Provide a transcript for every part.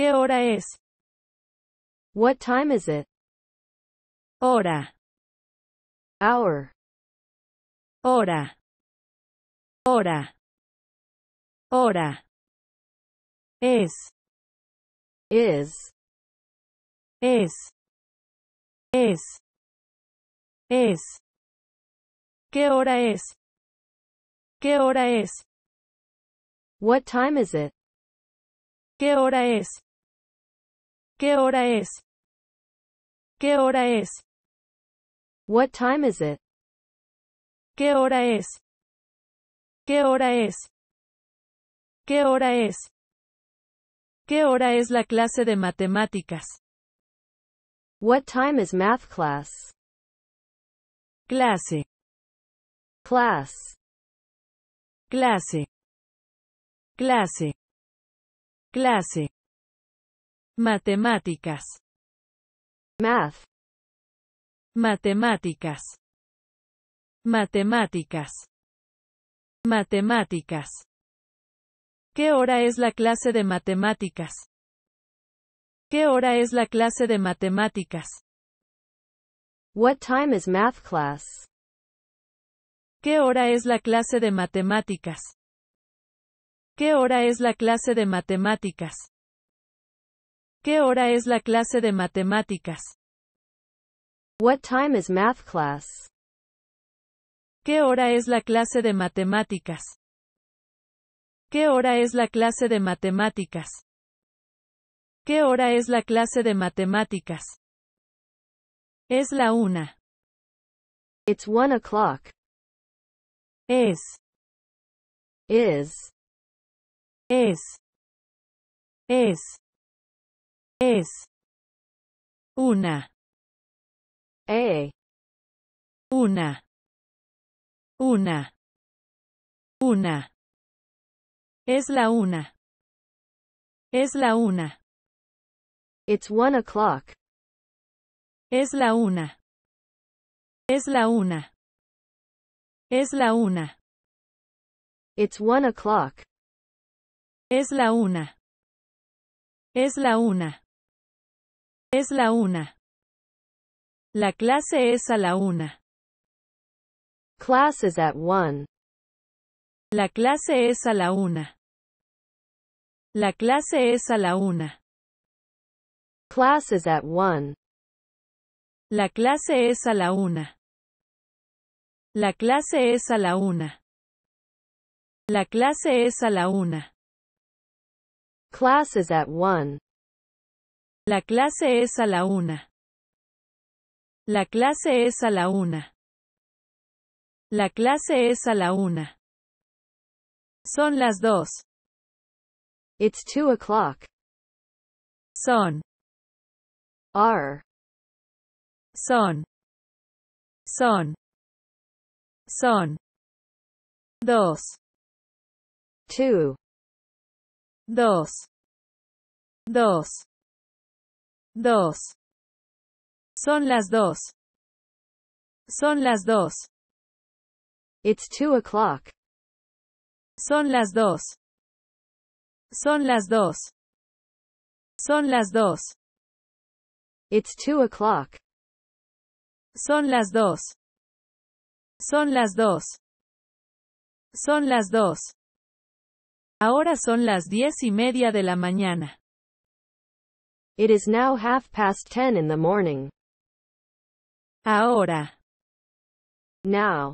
¿Qué hora es? What time is it? Hora. Hour. Hora. Hora. Hora. Es. Is. Es. Es. Es. ¿Qué hora es? ¿Qué hora es? What time is it? ¿Qué hora es? ¿Qué hora es? ¿Qué hora es? What time is it? ¿Qué hora es? ¿Qué hora es? ¿Qué hora es? ¿Qué hora es la clase de matemáticas? What time is math class? Clase. Class. Clase. Clase. Clase. Matemáticas. Math. Matemáticas. Matemáticas. Matemáticas. ¿Qué hora es la clase de matemáticas? ¿Qué hora es la clase de matemáticas? What time is math class? ¿Qué hora es la clase de matemáticas? ¿Qué hora es la clase de matemáticas? ¿Qué hora es la clase de matemáticas? What time is math class? ¿Qué hora es la clase de matemáticas? ¿Qué hora es la clase de matemáticas? ¿Qué hora es la clase de matemáticas? Es la una. It's one o'clock. Es. Is. Es. Es. Es. Una. E. Una. Una. Una. Es la una. Es la una. It's one o'clock. Es la una. Es la una. Es la una. It's one o'clock. Es la una. Es la una. Es la 1. La clase es a la 1. Clases at 1. La clase es a la 1. La clase es a la 1. Clases at 1. La clase es a la 1. La clase es a la 1. Clases at 1. La clase es a la una. La clase es a la una. La clase es a la una. Son las dos. It's two o'clock. Son. Are. Son. Son. Son. Dos. Two. Dos. Dos. 2. Son las 2. Son las 2. It's 2 o'clock. Son las 2. Son las 2. Son las 2. It's 2 o'clock. Son las 2. Son las 2. Son las 2. Ahora son las diez y media de la mañana. It is now half past ten in the morning. Ahora. Now.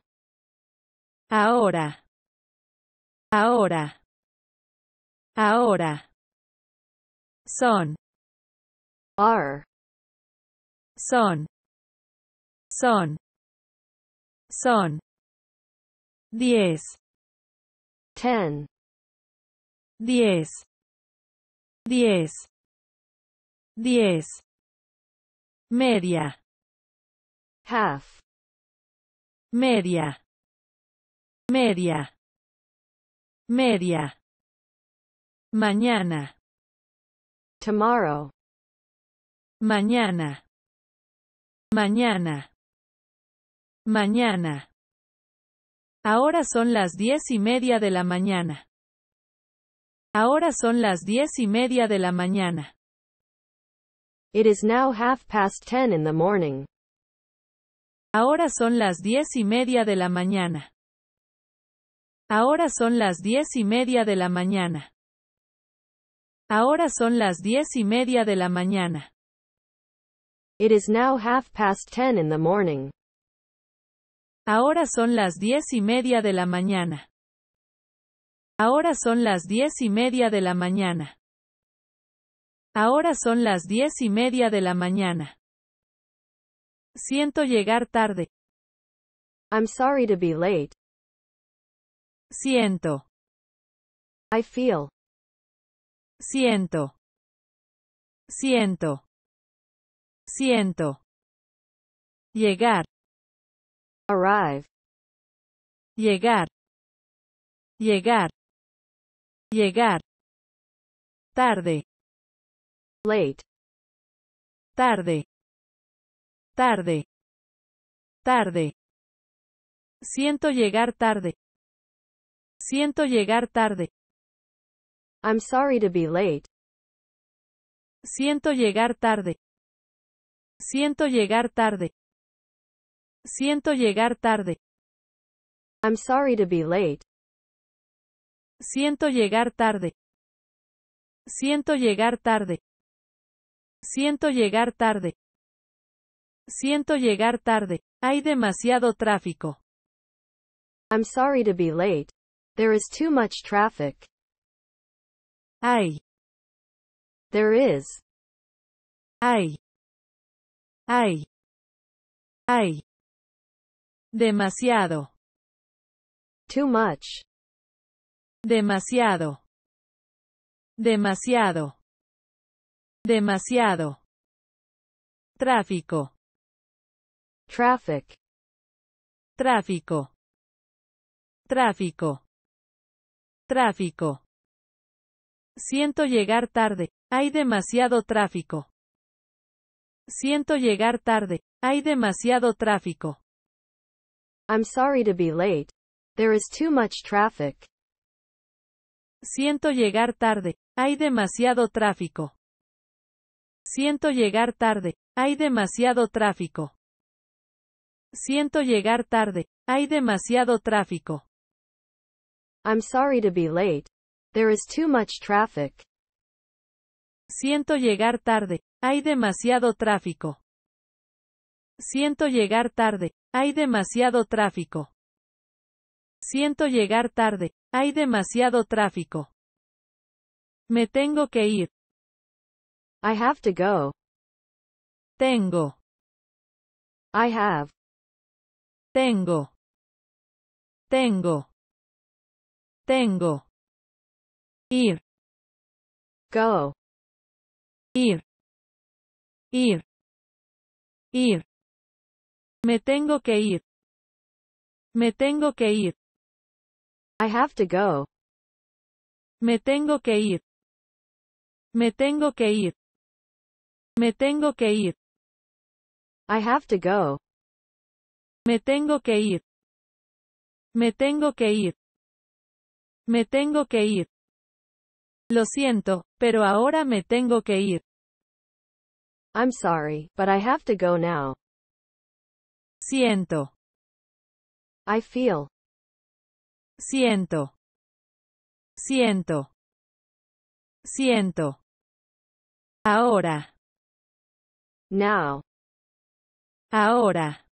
Ahora. Ahora. Ahora. Son. Are. Son. Son. Son. Diez. Ten. Diez. Diez. diez, media, half, media, media, media, mañana, tomorrow, mañana, mañana, mañana. Ahora son las diez y media de la mañana. Ahora son las diez y media de la mañana. It is now half past ten in the morning. Ahora son las diez y media de la mañana. Ahora son las diez y media de la mañana. Ahora son las diez y media de la mañana. It is now half past ten in the morning. Ahora son las diez y media de la mañana. Ahora son las diez y media de la mañana. Ahora son las diez y media de la mañana. Siento llegar tarde. I'm sorry to be late. Siento. I feel. Siento. Siento. Siento. Llegar. Arrive. Llegar. Llegar. Llegar. Tarde late tarde tarde tarde siento llegar tarde siento llegar tarde I'm sorry to be late siento llegar tarde siento llegar tarde siento llegar tarde I'm sorry to be late siento llegar tarde siento llegar tarde Siento llegar tarde. Siento llegar tarde. Hay demasiado tráfico. I'm sorry to be late. There is too much traffic. Hay. There is. Hay. Hay. Hay. Demasiado. Too much. Demasiado. Demasiado. Demasiado. Tráfico. Traffic. Tráfico. Tráfico. Tráfico. Siento llegar tarde. Hay demasiado tráfico. Siento llegar tarde. Hay demasiado tráfico. I'm sorry to be late. There is too much traffic. Siento llegar tarde. Hay demasiado tráfico. Siento llegar tarde. Hay demasiado tráfico. Siento llegar tarde. Hay demasiado tráfico. I'm sorry to be late. There is too much traffic. Siento llegar tarde. Hay demasiado tráfico. Siento llegar tarde. Hay demasiado tráfico. Siento llegar tarde. Hay demasiado tráfico. Me tengo que ir. I have to go. Tengo. I have. Tengo. Tengo. Tengo. Ir. Go. Ir. Ir. Ir. Me tengo que ir. Me tengo que ir. I have to go. Me tengo que ir. Me tengo que ir. Me tengo que ir. I have to go. Me tengo que ir. Me tengo que ir. Me tengo que ir. Lo siento, pero ahora me tengo que ir. I'm sorry, but I have to go now. Siento. I feel. Siento. Siento. Siento. Ahora. Now. Ahora.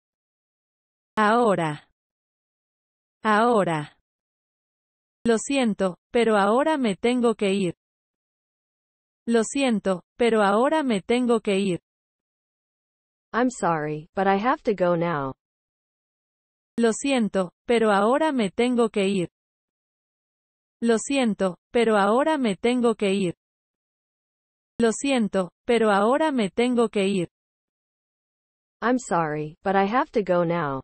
Ahora. Ahora. Lo siento, pero ahora me tengo que ir. Lo siento, pero ahora me tengo que ir. I'm sorry, but I have to go now. Lo siento, pero ahora me tengo que ir. Lo siento, pero ahora me tengo que ir. Lo siento, pero ahora me tengo que ir. I'm sorry, but I have to go now.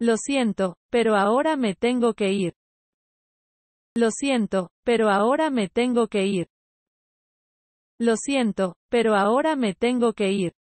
Lo siento, pero ahora me tengo que ir. Lo siento, pero ahora me tengo que ir. Lo siento, pero ahora me tengo que ir.